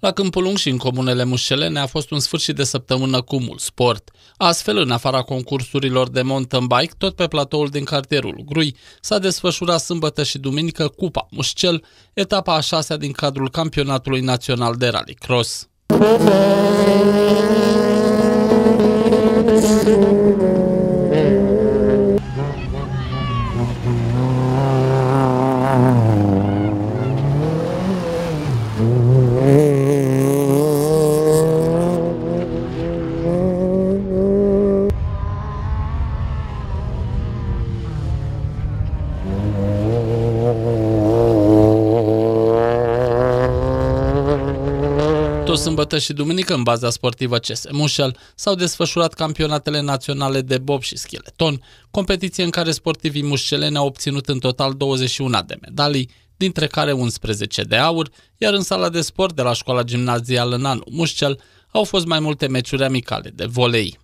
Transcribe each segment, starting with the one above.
La Lung și în comunele mușelene a fost un sfârșit de săptămână cu mult sport. Astfel, în afara concursurilor de mountain bike, tot pe platoul din cartierul Grui, s-a desfășurat sâmbătă și duminică Cupa Mușcel, etapa a șasea din cadrul campionatului național de rallycross. sâmbătă, sâmbătă și duminică în baza sportivă CS Mușel s-au desfășurat campionatele naționale de bob și scheleton, competiție în care sportivii mușceleni au obținut în total 21 de medalii, dintre care 11 de aur, iar în sala de sport de la școala gimnazială Nanu Mușcel au fost mai multe meciuri amicale de volei.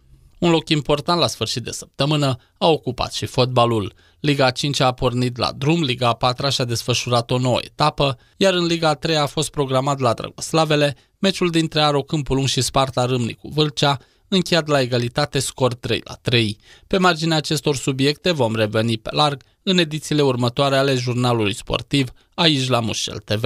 Un loc important la sfârșit de săptămână a ocupat și fotbalul. Liga 5 a pornit la drum, Liga 4 și-a desfășurat o nouă etapă, iar în Liga 3 a fost programat la Dragoslavele meciul dintre Aro Câmpul și Sparta Râmnicu Vâlcea, încheiat la egalitate scor 3 la 3. Pe marginea acestor subiecte vom reveni pe larg în edițiile următoare ale jurnalului sportiv aici la Mușel TV.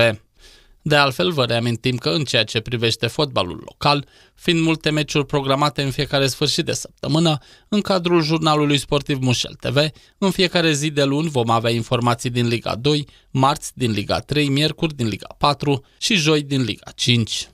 De altfel, vă reamintim că în ceea ce privește fotbalul local, fiind multe meciuri programate în fiecare sfârșit de săptămână, în cadrul jurnalului sportiv Mușel TV, în fiecare zi de luni vom avea informații din Liga 2, marți din Liga 3, miercuri din Liga 4 și joi din Liga 5.